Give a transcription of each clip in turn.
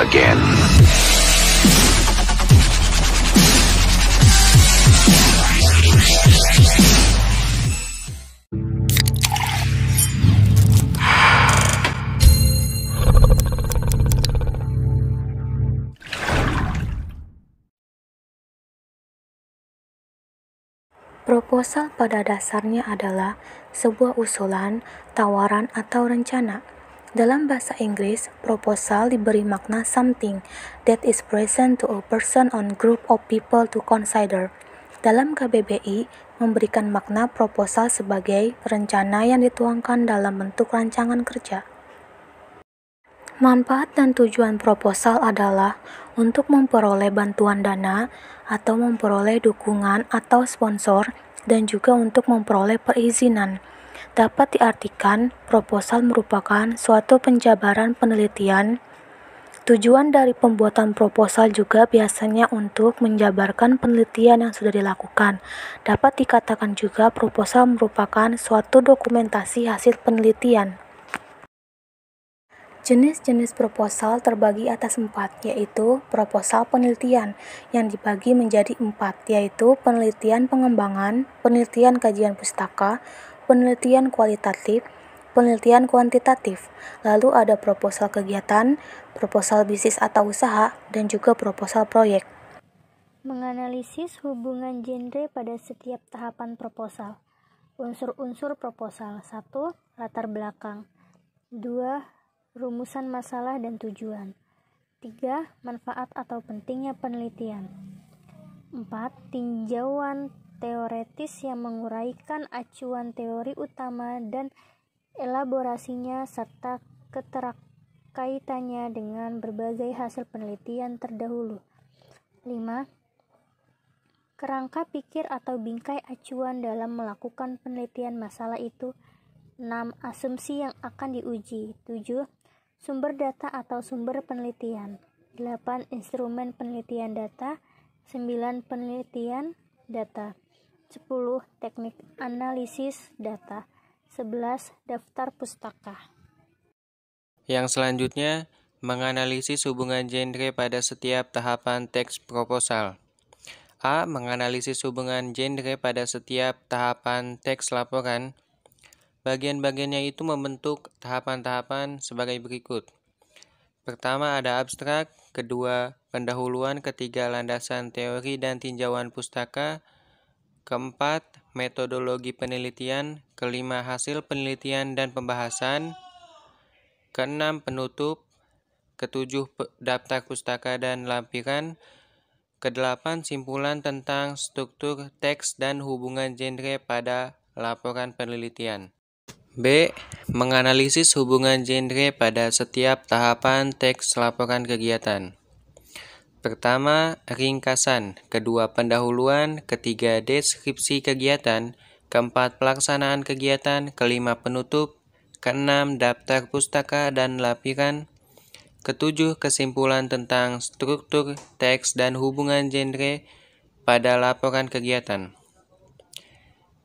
again. Proposal pada dasarnya adalah sebuah usulan, tawaran, atau rencana dalam bahasa Inggris, proposal diberi makna something that is present to a person or group of people to consider. Dalam KBBI, memberikan makna proposal sebagai rencana yang dituangkan dalam bentuk rancangan kerja. Manfaat dan tujuan proposal adalah untuk memperoleh bantuan dana atau memperoleh dukungan atau sponsor dan juga untuk memperoleh perizinan. Dapat diartikan, proposal merupakan suatu penjabaran penelitian. Tujuan dari pembuatan proposal juga biasanya untuk menjabarkan penelitian yang sudah dilakukan. Dapat dikatakan juga proposal merupakan suatu dokumentasi hasil penelitian. Jenis-jenis proposal terbagi atas empat, yaitu proposal penelitian yang dibagi menjadi empat, yaitu penelitian pengembangan, penelitian kajian pustaka, penelitian kualitatif, penelitian kuantitatif, lalu ada proposal kegiatan, proposal bisnis atau usaha, dan juga proposal proyek. Menganalisis hubungan genre pada setiap tahapan proposal. Unsur-unsur proposal 1. Latar belakang 2. Rumusan masalah dan tujuan 3. Manfaat atau pentingnya penelitian 4. Tinjauan teoretis yang menguraikan acuan teori utama dan elaborasinya serta keterkaitannya dengan berbagai hasil penelitian terdahulu. 5. Kerangka pikir atau bingkai acuan dalam melakukan penelitian masalah itu 6. Asumsi yang akan diuji 7. Sumber data atau sumber penelitian 8. Instrumen penelitian data 9. Penelitian data 10. Teknik analisis data 11. Daftar pustaka Yang selanjutnya, menganalisis hubungan genre pada setiap tahapan teks proposal A. Menganalisis hubungan genre pada setiap tahapan teks laporan Bagian-bagiannya itu membentuk tahapan-tahapan sebagai berikut Pertama ada abstrak, kedua pendahuluan, ketiga landasan teori dan tinjauan pustaka, keempat metodologi penelitian, kelima hasil penelitian dan pembahasan, keenam penutup, ketujuh daftar pustaka dan lampiran, kedelapan simpulan tentang struktur teks dan hubungan genre pada laporan penelitian. B. Menganalisis hubungan genre pada setiap tahapan teks laporan kegiatan. Pertama, ringkasan. Kedua, pendahuluan. Ketiga, deskripsi kegiatan. Keempat, pelaksanaan kegiatan. Kelima, penutup. Keenam, daftar pustaka dan lapiran. Ketujuh, kesimpulan tentang struktur, teks, dan hubungan genre pada laporan kegiatan.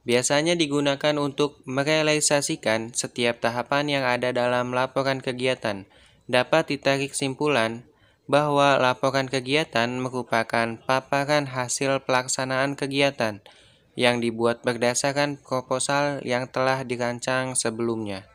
Biasanya digunakan untuk merealisasikan setiap tahapan yang ada dalam laporan kegiatan. Dapat ditarik simpulan, bahwa laporan kegiatan merupakan paparan hasil pelaksanaan kegiatan yang dibuat berdasarkan proposal yang telah dirancang sebelumnya.